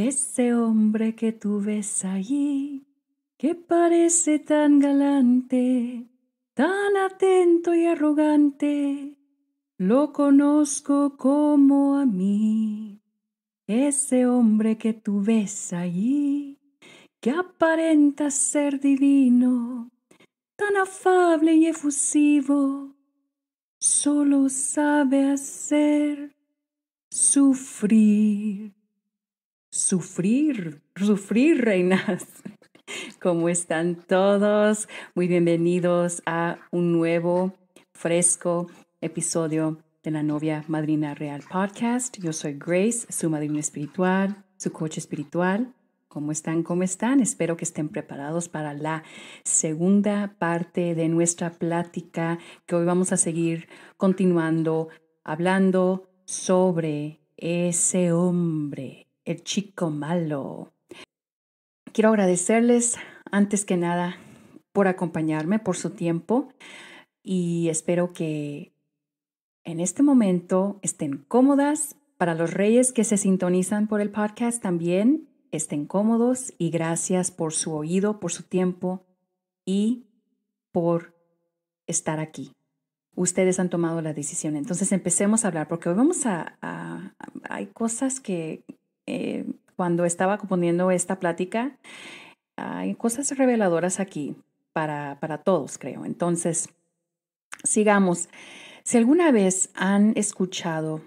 Ese hombre que tú ves allí, que parece tan galante, tan atento y arrogante, lo conozco como a mí. Ese hombre que tú ves allí, que aparenta ser divino, tan afable y efusivo, solo sabe hacer sufrir sufrir, sufrir, reinas. ¿Cómo están todos? Muy bienvenidos a un nuevo, fresco episodio de la Novia Madrina Real Podcast. Yo soy Grace, su madrina espiritual, su coach espiritual. ¿Cómo están? ¿Cómo están? Espero que estén preparados para la segunda parte de nuestra plática que hoy vamos a seguir continuando hablando sobre ese hombre el chico malo. Quiero agradecerles antes que nada por acompañarme, por su tiempo y espero que en este momento estén cómodas. Para los reyes que se sintonizan por el podcast también estén cómodos y gracias por su oído, por su tiempo y por estar aquí. Ustedes han tomado la decisión. Entonces empecemos a hablar porque hoy vamos a... hay cosas que eh, cuando estaba componiendo esta plática, hay cosas reveladoras aquí para, para todos, creo. Entonces, sigamos. Si alguna vez han escuchado,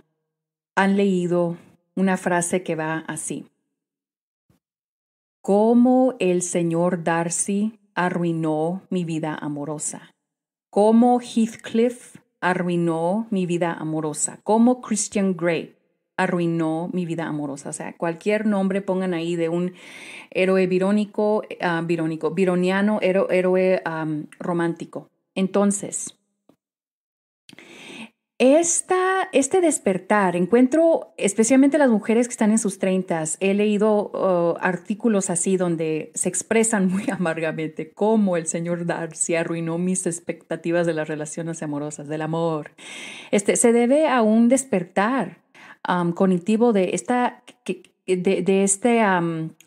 han leído una frase que va así, Como el señor Darcy arruinó mi vida amorosa, como Heathcliff arruinó mi vida amorosa, cómo Christian Grey arruinó mi vida amorosa. O sea, cualquier nombre pongan ahí de un héroe virónico, ah, virónico, vironiano, héroe romántico. Entonces, esta, este despertar, encuentro especialmente las mujeres que están en sus treintas, he leído artículos así donde se expresan muy amargamente cómo el señor Darcy arruinó mis expectativas de las relaciones amorosas, del amor. Este, se debe a un despertar cognitivo de esta, de, de este,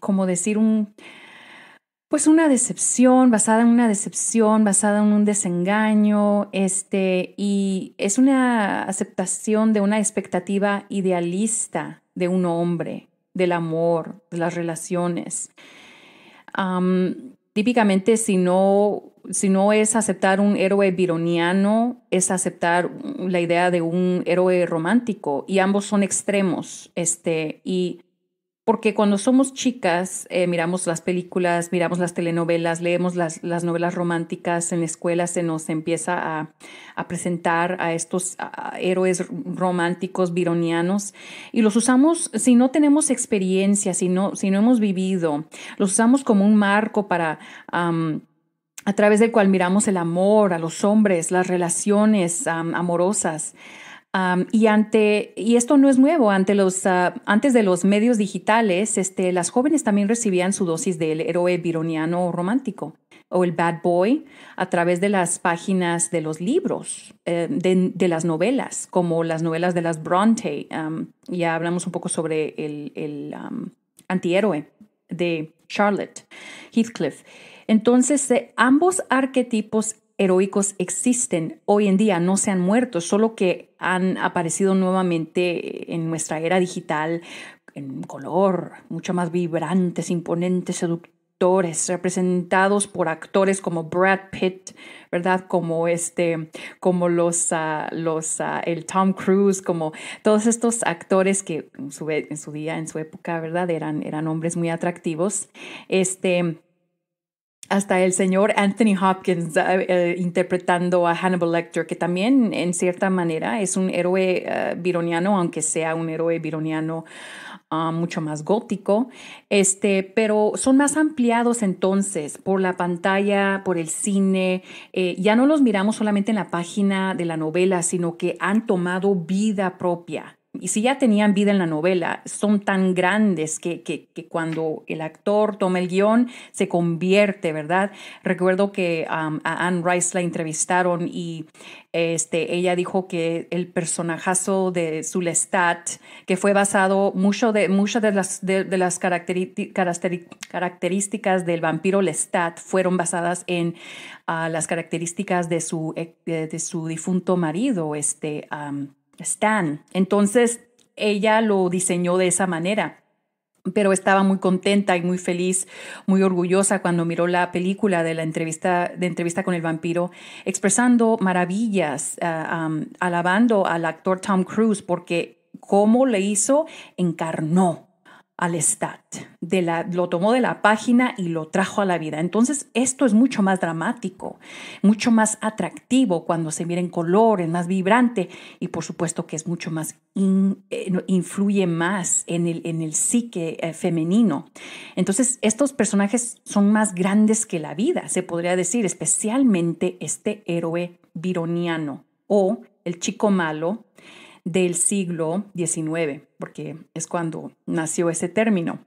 como decir, un, pues una decepción, basada en una decepción, basada en un desengaño, este, y es una aceptación de una expectativa idealista de un hombre, del amor, de las relaciones. típicamente si no si no es aceptar un héroe vironiano, es aceptar la idea de un héroe romántico y ambos son extremos. Este, y porque cuando somos chicas, eh, miramos las películas, miramos las telenovelas, leemos las, novelas románticas, en la escuela se nos empieza a, presentar a estos héroes románticos vironianos y los usamos, si no tenemos experiencia, si no, si no hemos vivido, los usamos como un marco para a través del cual miramos el amor a los hombres, las relaciones amorosas. y, ante, y esto no es nuevo, ante los, ah, antes de los medios digitales, este, las jóvenes también recibían su dosis del héroe bironiano romántico o el bad boy a través de las páginas de los libros, eh, de, las novelas, como las novelas de las Bronte. ya hablamos un poco sobre el, el antihéroe de Charlotte Heathcliff. Entonces, eh, ambos arquetipos heroicos existen hoy en día, no se han muerto, solo que han aparecido nuevamente en nuestra era digital en color, mucho más vibrantes, imponentes, seductores, representados por actores como Brad Pitt, ¿verdad? Como este, como los, ah, los, ah, el Tom Cruise, como todos estos actores que en su, día, en su época, ¿verdad? Eran, eran hombres muy atractivos, este, hasta el señor Anthony Hopkins eh, eh, interpretando a Hannibal Lecter, que también en cierta manera es un héroe bironiano, eh, vironiano, aunque sea un héroe vironiano ah, mucho más gótico, este, pero son más ampliados entonces por la pantalla, por el cine, ya no los miramos solamente en la página de la novela, sino que han tomado vida propia y si ya tenían vida en la novela, son tan grandes que, cuando el actor toma el guión se convierte, ¿verdad? Recuerdo que um, a Anne Rice la entrevistaron y este, ella dijo que el personajazo de Lestat, que fue basado mucho de, muchas de las, de, las características del vampiro Lestat fueron basadas en ah, las características de su, de, su difunto marido, este... Um, están, Entonces, ella lo diseñó de esa manera pero estaba muy contenta y muy feliz, muy orgullosa cuando miró la película de la entrevista, de entrevista con el vampiro, expresando maravillas, ah, alabando al actor Tom Cruise porque cómo le hizo, encarnó estat De la, lo tomó de la página y lo trajo a la vida. Entonces, esto es mucho más dramático, mucho más atractivo cuando se mira en color, es más vibrante y por supuesto que es mucho más, eh, influye más en el, en el psique eh, femenino. Entonces, estos personajes son más grandes que la vida, se podría decir, especialmente este héroe vironiano o el chico malo del siglo XIX, porque es cuando nació ese término.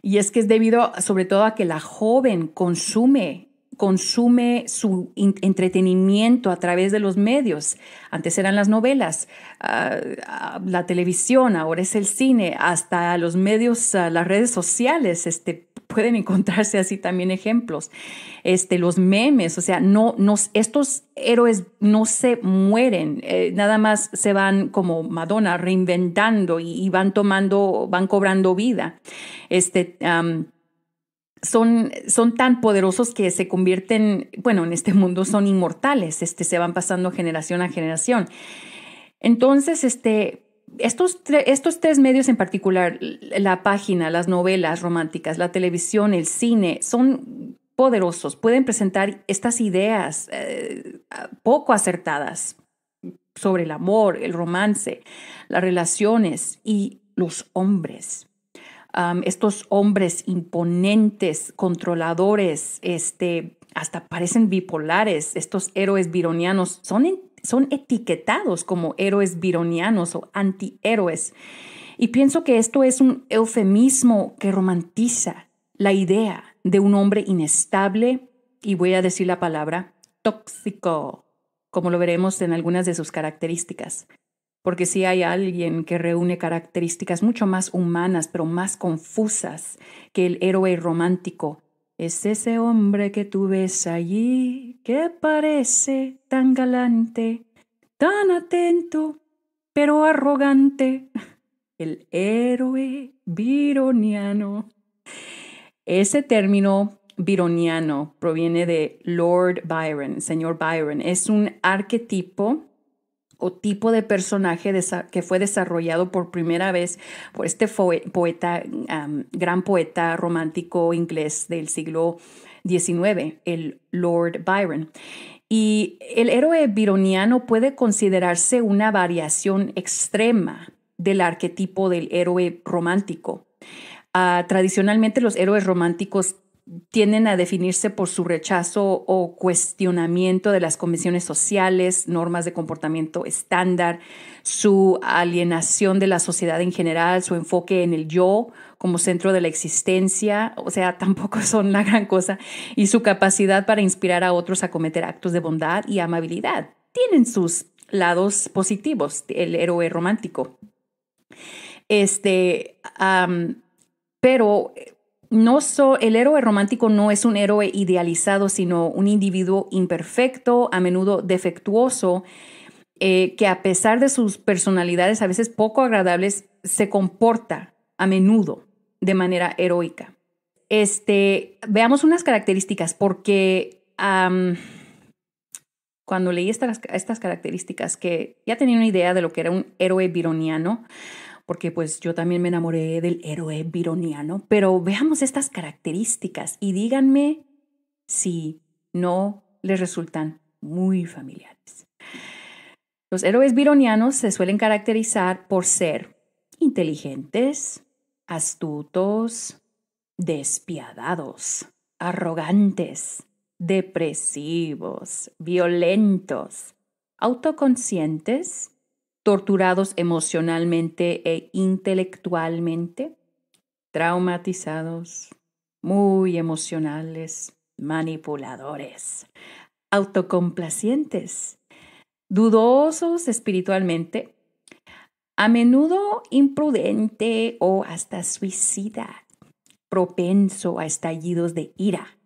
Y es que es debido sobre todo a que la joven consume consume su entretenimiento a través de los medios. Antes eran las novelas, ah, la televisión, ahora es el cine, hasta los medios, ah, las redes sociales, este, pueden encontrarse así también ejemplos. Este, los memes, o sea, no, no estos héroes no se mueren, eh, nada más se van como Madonna reinventando y, van tomando, van cobrando vida. Este, son, tan poderosos que se convierten, bueno, en este mundo son inmortales, este, se van pasando generación a generación. Entonces, este, estos, tres medios en particular, la página, las novelas románticas, la televisión, el cine, son poderosos, pueden presentar estas ideas eh, poco acertadas sobre el amor, el romance, las relaciones y los hombres estos hombres imponentes, controladores, este, hasta parecen bipolares, estos héroes vironianos, son, son etiquetados como héroes vironianos o antihéroes. Y pienso que esto es un eufemismo que romantiza la idea de un hombre inestable, y voy a decir la palabra, tóxico, como lo veremos en algunas de sus características porque si hay alguien que reúne características mucho más humanas, pero más confusas que el héroe romántico, es ese hombre que tú ves allí, que parece tan galante, tan atento, pero arrogante, el héroe vironiano. Ese término vironiano proviene de Lord Byron, señor Byron. Es un arquetipo o tipo de personaje que fue desarrollado por primera vez por este poeta, gran poeta romántico inglés del siglo XIX, el Lord Byron. Y el héroe byroniano puede considerarse una variación extrema del arquetipo del héroe romántico. Ah, tradicionalmente los héroes románticos tienden a definirse por su rechazo o cuestionamiento de las convenciones sociales, normas de comportamiento estándar, su alienación de la sociedad en general, su enfoque en el yo como centro de la existencia, o sea, tampoco son la gran cosa, y su capacidad para inspirar a otros a cometer actos de bondad y amabilidad. Tienen sus lados positivos, el héroe romántico. Este, pero eh, no so, el héroe romántico no es un héroe idealizado, sino un individuo imperfecto, a menudo defectuoso, eh, que a pesar de sus personalidades a veces poco agradables, se comporta a menudo de manera heroica. Este, veamos unas características, porque cuando leí estas, estas características, que ya tenía una idea de lo que era un héroe bironiano porque pues yo también me enamoré del héroe vironiano, pero veamos estas características y díganme si no les resultan muy familiares. Los héroes vironianos se suelen caracterizar por ser inteligentes, astutos, despiadados, arrogantes, depresivos, violentos, autoconscientes, torturados emocionalmente e intelectualmente, traumatizados, muy emocionales, manipuladores, autocomplacientes, dudosos espiritualmente, a menudo imprudente o hasta suicida, propenso a estallidos de ira,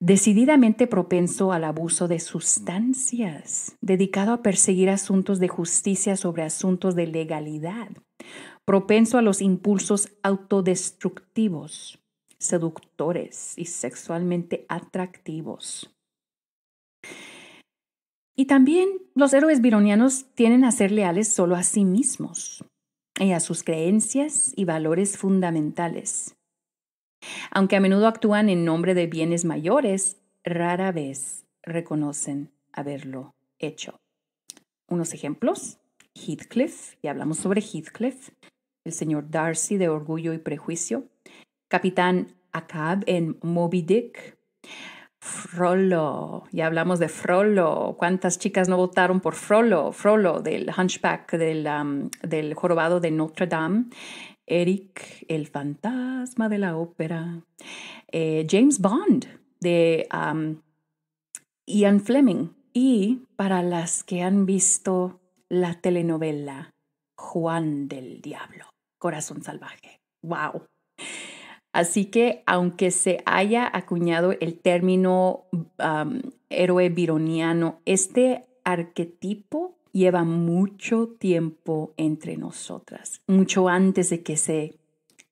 decididamente propenso al abuso de sustancias, dedicado a perseguir asuntos de justicia sobre asuntos de legalidad, propenso a los impulsos autodestructivos, seductores y sexualmente atractivos. Y también los héroes vironianos tienen a ser leales solo a sí mismos y a sus creencias y valores fundamentales, aunque a menudo actúan en nombre de bienes mayores, rara vez reconocen haberlo hecho. Unos ejemplos, Heathcliff, ya hablamos sobre Heathcliff, el señor Darcy de Orgullo y Prejuicio, capitán Acab en Moby Dick, Frollo, ya hablamos de Frollo, cuántas chicas no votaron por Frollo, Frollo del Hunchback del, del jorobado de Notre Dame, Eric, el fantasma de la ópera, eh, James Bond de Ian Fleming y para las que han visto la telenovela Juan del Diablo, Corazón Salvaje. ¡Wow! Así que aunque se haya acuñado el término héroe vironiano, este arquetipo lleva mucho tiempo entre nosotras, mucho antes de que se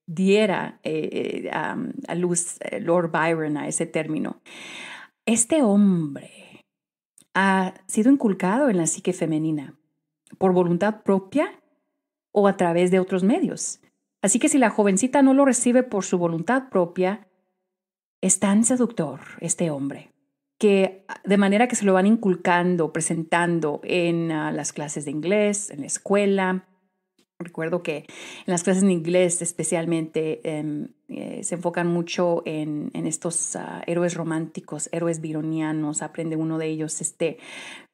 diera eh, eh, a, a, luz eh, Lord Byron a ese término. Este hombre ha sido inculcado en la psique femenina por voluntad propia o a través de otros medios. Así que si la jovencita no lo recibe por su voluntad propia, es tan seductor este hombre que ah, de manera que se lo van inculcando, presentando en ah, las clases de inglés, en la escuela. Recuerdo que en las clases de inglés especialmente em, eh, se enfocan mucho en, estos ah, héroes románticos, héroes vironianos. Aprende uno de ellos, este,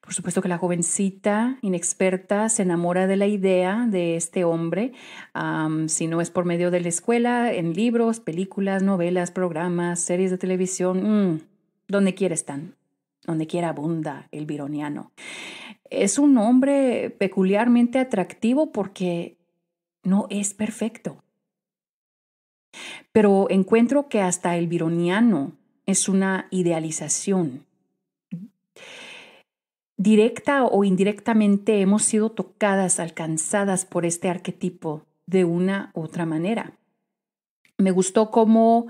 por supuesto que la jovencita inexperta se enamora de la idea de este hombre, si no es por medio de la escuela, en libros, películas, novelas, programas, series de televisión. Mm, donde quiera están, donde quiera abunda el vironiano. Es un hombre peculiarmente atractivo porque no es perfecto. Pero encuentro que hasta el vironiano es una idealización. Directa o indirectamente hemos sido tocadas, alcanzadas por este arquetipo de una u otra manera. Me gustó cómo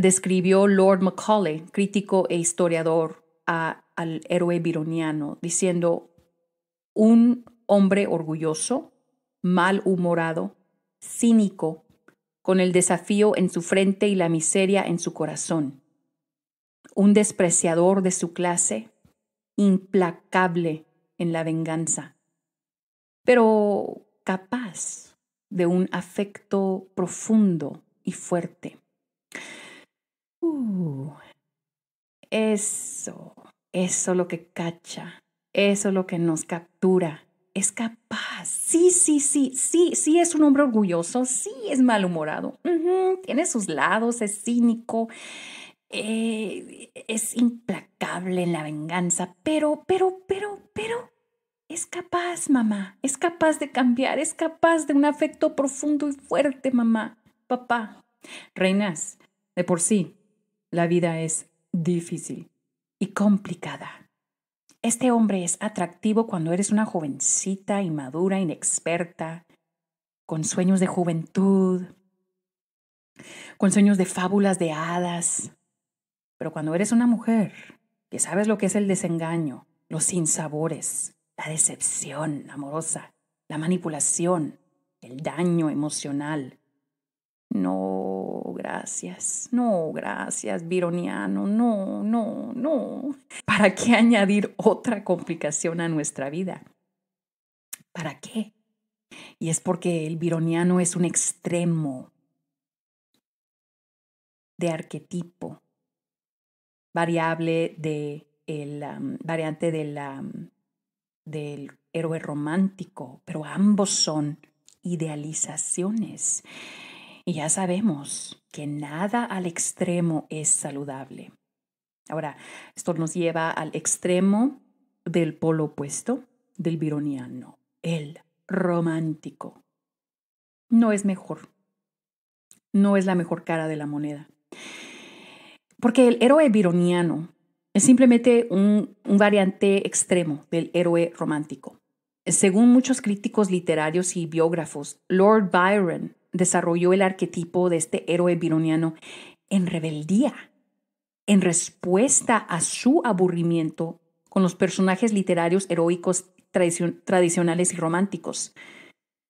describió Lord Macaulay, crítico e historiador, al héroe vironiano, diciendo, un hombre orgulloso, malhumorado, cínico, con el desafío en su frente y la miseria en su corazón, un despreciador de su clase, implacable en la venganza, pero capaz de un afecto profundo y fuerte. Uh, eso, eso lo que cacha, eso lo que nos captura. Es capaz, sí, sí, sí, sí, sí es un hombre orgulloso, sí es malhumorado, tiene sus lados, es cínico, eh, es implacable en la venganza, pero, pero, pero, pero, es capaz, mamá, es capaz de cambiar, es capaz de un afecto profundo y fuerte, mamá, papá. Reinas, de por sí, la vida es difícil y complicada. Este hombre es atractivo cuando eres una jovencita, inmadura, inexperta, con sueños de juventud, con sueños de fábulas de hadas. Pero cuando eres una mujer, que sabes lo que es el desengaño, los sinsabores, la decepción amorosa, la manipulación, el daño emocional, no gracias, no, gracias, vironiano, no, no, no. ¿Para qué añadir otra complicación a nuestra vida? ¿Para qué? Y es porque el vironiano es un extremo de arquetipo, variable de el, um, variante del, um, del héroe romántico, pero ambos son idealizaciones. Y ya sabemos que nada al extremo es saludable. Ahora, esto nos lleva al extremo del polo opuesto del vironiano, el romántico. No es mejor. No es la mejor cara de la moneda. Porque el héroe vironiano es simplemente un, un variante extremo del héroe romántico. Según muchos críticos literarios y biógrafos, Lord Byron desarrolló el arquetipo de este héroe vironiano en rebeldía, en respuesta a su aburrimiento con los personajes literarios heroicos tradicionales y románticos.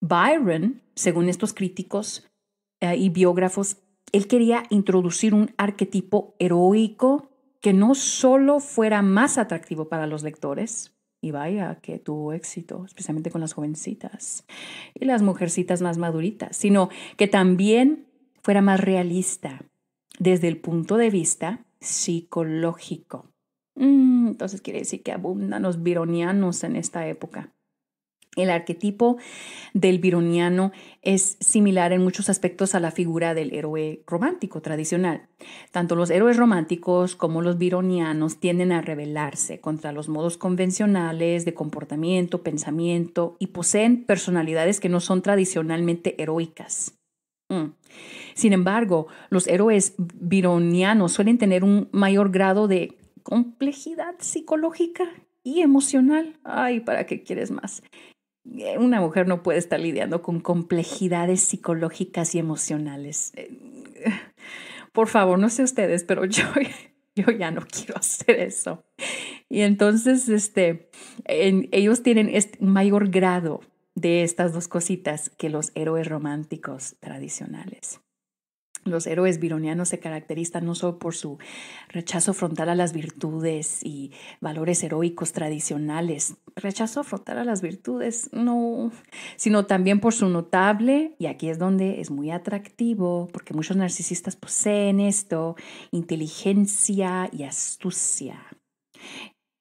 Byron, según estos críticos eh, y biógrafos, él quería introducir un arquetipo heroico que no solo fuera más atractivo para los lectores, y vaya que tuvo éxito, especialmente con las jovencitas y las mujercitas más maduritas, sino que también fuera más realista desde el punto de vista psicológico. Mm, entonces quiere decir que abundan los vironianos en esta época. El arquetipo del vironiano es similar en muchos aspectos a la figura del héroe romántico tradicional. Tanto los héroes románticos como los vironianos tienden a rebelarse contra los modos convencionales de comportamiento, pensamiento y poseen personalidades que no son tradicionalmente heroicas. Mm. Sin embargo, los héroes vironianos suelen tener un mayor grado de complejidad psicológica y emocional. Ay, ¿para qué quieres más? Eh, una mujer no puede estar lidiando con complejidades psicológicas y emocionales. Eh, por favor, no sé ustedes, pero yo, ya no quiero hacer eso. Y entonces, este, ellos tienen este mayor grado de estas dos cositas que los héroes románticos tradicionales. Los héroes vironianos se caracterizan no solo por su rechazo frontal a las virtudes y valores heroicos tradicionales, rechazo frontal a las virtudes, no, sino también por su notable, y aquí es donde es muy atractivo, porque muchos narcisistas poseen esto, inteligencia y astucia,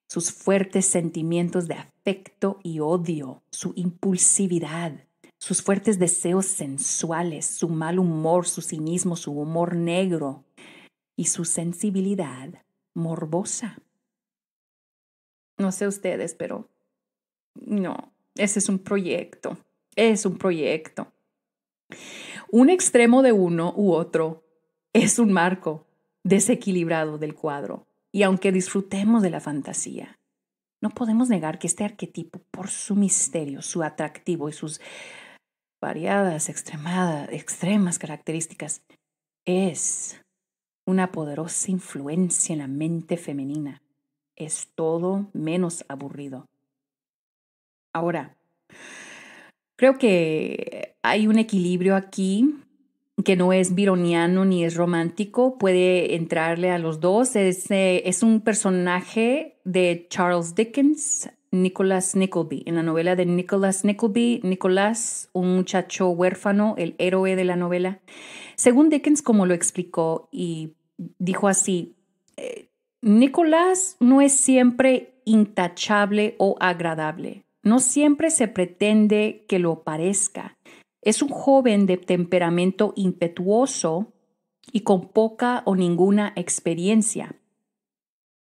sus fuertes sentimientos de afecto y odio, su impulsividad, sus fuertes deseos sensuales, su mal humor, su cinismo, su humor negro y su sensibilidad morbosa. No sé ustedes, pero no, ese es un proyecto, es un proyecto. Un extremo de uno u otro es un marco desequilibrado del cuadro. Y aunque disfrutemos de la fantasía, no podemos negar que este arquetipo, por su misterio, su atractivo y sus variadas, extremadas, extremas características, es una poderosa influencia en la mente femenina. Es todo menos aburrido. Ahora, creo que hay un equilibrio aquí que no es vironiano ni es romántico, puede entrarle a los dos. Es, eh, es un personaje de Charles Dickens, Nicholas Nickleby. En la novela de Nicholas Nickleby, Nicholas, un muchacho huérfano, el héroe de la novela, según Dickens como lo explicó y dijo así, eh, Nicholas no es siempre intachable o agradable, no siempre se pretende que lo parezca. Es un joven de temperamento impetuoso y con poca o ninguna experiencia.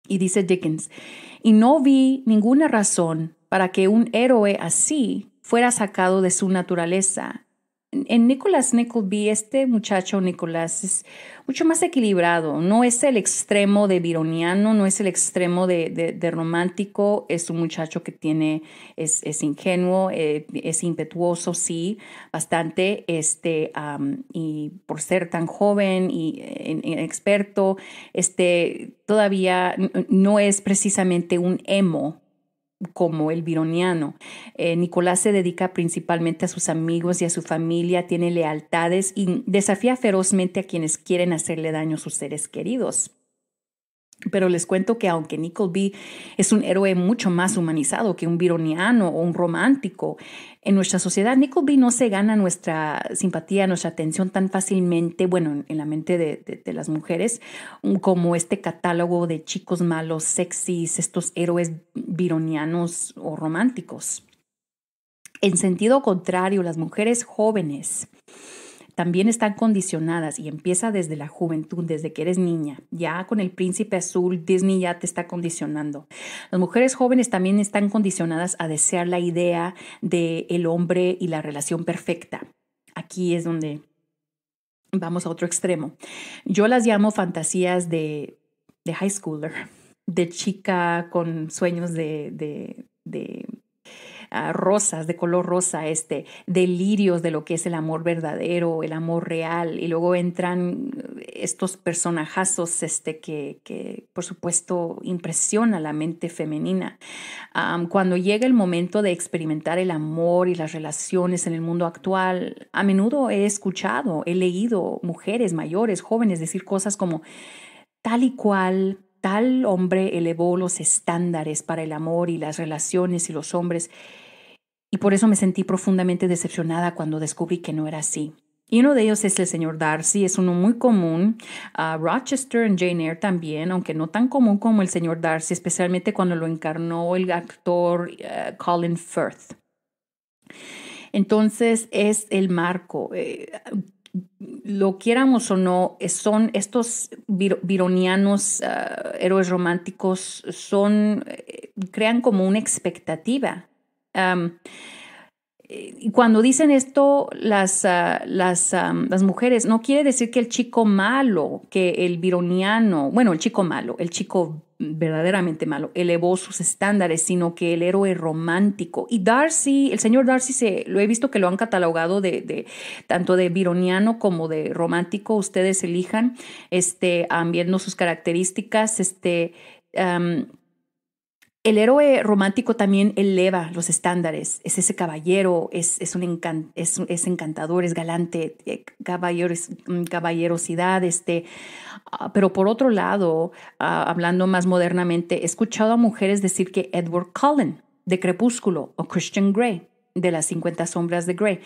Y dice Dickens, y no vi ninguna razón para que un héroe así fuera sacado de su naturaleza en Nicholas Nickleby, este muchacho Nicholas es mucho más equilibrado, no es el extremo de vironiano, no es el extremo de, romántico, es un muchacho que tiene, es, ingenuo, eh, es impetuoso, sí, bastante, este, y por ser tan joven y eh, experto, este, todavía no es precisamente un emo, como el vironiano. Eh, Nicolás se dedica principalmente a sus amigos y a su familia, tiene lealtades y desafía ferozmente a quienes quieren hacerle daño a sus seres queridos. Pero les cuento que aunque Nickleby es un héroe mucho más humanizado que un vironiano o un romántico, en nuestra sociedad Nickleby no se gana nuestra simpatía, nuestra atención tan fácilmente, bueno, en la mente de, las mujeres, como este catálogo de chicos malos, sexys, estos héroes vironianos o románticos. En sentido contrario, las mujeres jóvenes también están condicionadas y empieza desde la juventud, desde que eres niña. Ya con el príncipe azul, Disney ya te está condicionando. Las mujeres jóvenes también están condicionadas a desear la idea de el hombre y la relación perfecta. Aquí es donde vamos a otro extremo. Yo las llamo fantasías de, de high schooler, de chica con sueños de, de, de Ah, rosas, de color rosa, este, delirios de lo que es el amor verdadero, el amor real, y luego entran eh, estos personajazos este, que, por supuesto impresiona la mente femenina. cuando llega el momento de experimentar el amor y las relaciones en el mundo actual, a menudo he escuchado, he leído mujeres mayores, jóvenes decir cosas como tal y cual tal hombre elevó los estándares para el amor y las relaciones y los hombres y por eso me sentí profundamente decepcionada cuando descubrí que no era así. Y uno de ellos es el señor Darcy, es uno muy común. a ah, Rochester en Jane Eyre también, aunque no tan común como el señor Darcy, especialmente cuando lo encarnó el actor ah, Colin Firth. Entonces es el marco. Eh, lo quiéramos o no, son estos vironianos ah, héroes románticos, son, eh, crean como una expectativa cuando dicen esto las, ah, las, mujeres, no quiere decir que el chico malo, que el vironiano, bueno, el chico malo, el chico verdaderamente malo, elevó sus estándares, sino que el héroe romántico. Y Darcy, el señor Darcy, se, lo he visto que lo han catalogado de, tanto de vironiano como de romántico, ustedes elijan, este, viendo sus características, este... El héroe romántico también eleva los estándares, es ese caballero, es, un es, encantador, es galante, eh, mm, caballerosidad, este, ah, pero por otro lado, ah, hablando más modernamente, he escuchado a mujeres decir que Edward Cullen de Crepúsculo o Christian Grey de las 50 sombras de Grey,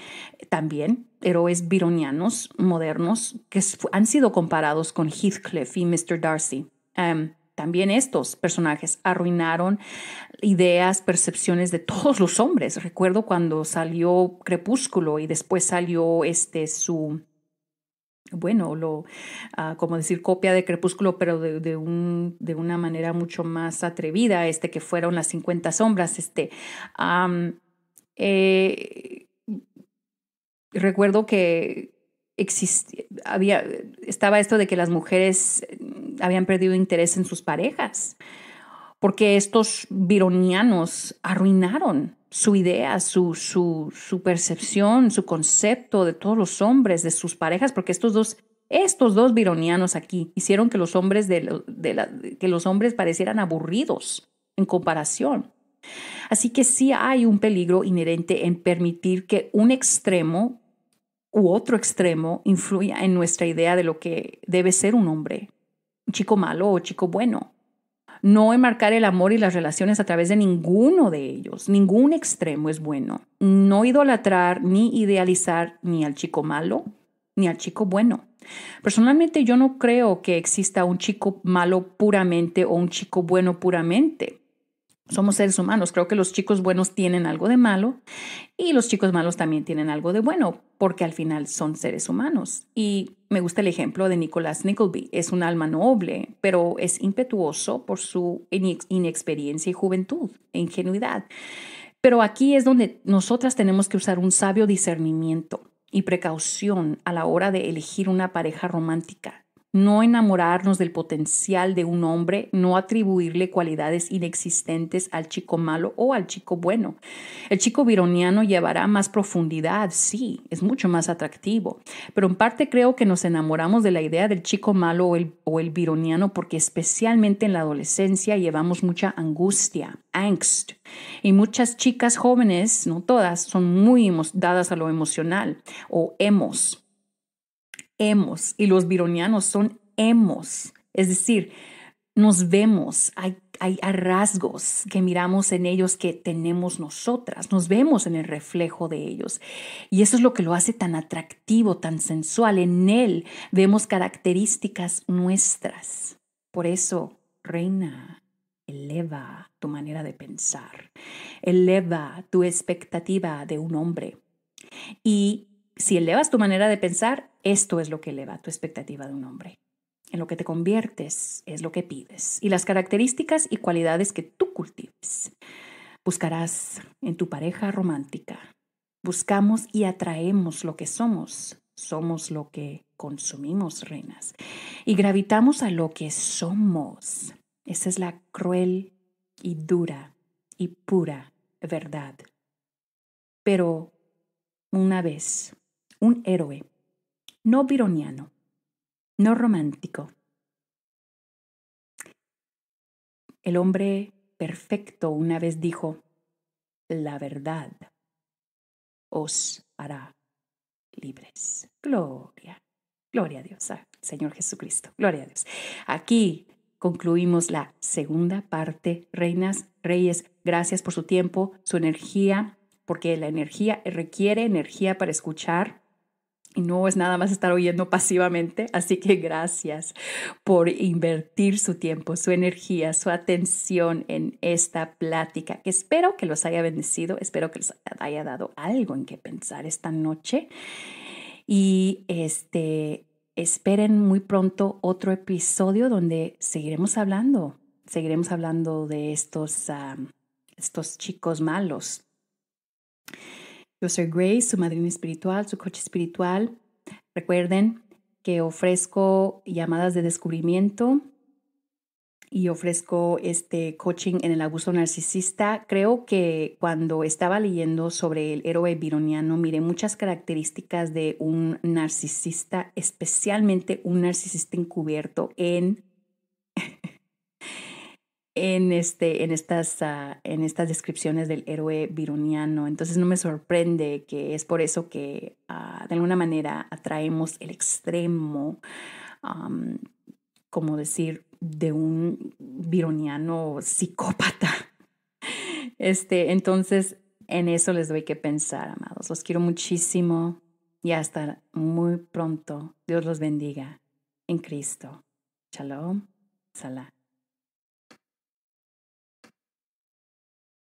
también héroes vironianos modernos que han sido comparados con Heathcliff y Mr. Darcy. Em, también estos personajes arruinaron ideas, percepciones de todos los hombres. Recuerdo cuando salió Crepúsculo y después salió este su bueno, lo, ah, como decir, copia de Crepúsculo, pero de, un, de, una manera mucho más atrevida, este que fueron las 50 sombras, este. Eh, recuerdo que existía, había, estaba esto de que las mujeres habían perdido interés en sus parejas, porque estos vironianos arruinaron su idea, su, su, percepción, su concepto de todos los hombres, de sus parejas, porque estos dos estos dos vironianos aquí hicieron que los hombres, de que los hombres parecieran aburridos en comparación. Así que sí hay un peligro inherente en permitir que un extremo u otro extremo influya en nuestra idea de lo que debe ser un hombre chico malo o chico bueno. No enmarcar el amor y las relaciones a través de ninguno de ellos. Ningún extremo es bueno. No idolatrar ni idealizar ni al chico malo ni al chico bueno. Personalmente yo no creo que exista un chico malo puramente o un chico bueno puramente somos seres humanos. Creo que los chicos buenos tienen algo de malo y los chicos malos también tienen algo de bueno, porque al final son seres humanos. Y me gusta el ejemplo de Nicholas Nickleby. Es un alma noble, pero es impetuoso por su inexperiencia y juventud e ingenuidad. Pero aquí es donde nosotras tenemos que usar un sabio discernimiento y precaución a la hora de elegir una pareja romántica no enamorarnos del potencial de un hombre, no atribuirle cualidades inexistentes al chico malo o al chico bueno. El chico vironiano llevará más profundidad, sí, es mucho más atractivo, pero en parte creo que nos enamoramos de la idea del chico malo o el, o vironiano porque especialmente en la adolescencia llevamos mucha angustia, angst, y muchas chicas jóvenes, no todas, son muy dadas a lo emocional o hemos hemos, y los vironianos son hemos, es decir, nos vemos, hay, rasgos que miramos en ellos que tenemos nosotras, nos vemos en el reflejo de ellos. Y eso es lo que lo hace tan atractivo, tan sensual. En él vemos características nuestras. Por eso, reina, eleva tu manera de pensar, eleva tu expectativa de un hombre. Y si elevas tu manera de pensar, esto es lo que eleva tu expectativa de un hombre. En lo que te conviertes es lo que pides y las características y cualidades que tú cultives. Buscarás en tu pareja romántica. Buscamos y atraemos lo que somos. Somos lo que consumimos, reinas. Y gravitamos a lo que somos. Esa es la cruel y dura y pura verdad. Pero una vez un héroe, no pironiano, no romántico. El hombre perfecto una vez dijo, la verdad os hará libres. Gloria, gloria a Dios, ah, Señor Jesucristo, gloria a Dios. Aquí concluimos la segunda parte, reinas, reyes, gracias por su tiempo, su energía, porque la energía requiere energía para escuchar, y no es nada más estar oyendo pasivamente. Así que gracias por invertir su tiempo, su energía, su atención en esta plática, que espero que los haya bendecido, espero que les haya dado algo en qué pensar esta noche. Y este, esperen muy pronto otro episodio donde seguiremos hablando, seguiremos hablando de estos, ah, estos chicos malos. Yo soy Grace, su madrina espiritual, su coach espiritual. Recuerden que ofrezco llamadas de descubrimiento y ofrezco este coaching en el abuso narcisista. Creo que cuando estaba leyendo sobre el héroe vironiano, miré muchas características de un narcisista, especialmente un narcisista encubierto en en, este, en, estas, ah, en estas descripciones del héroe vironiano. Entonces no me sorprende que es por eso que ah, de alguna manera atraemos el extremo, como decir, de un vironiano psicópata. Este, entonces, en eso les doy que pensar, amados. Los quiero muchísimo y hasta muy pronto. Dios los bendiga en Cristo. Shalom. sala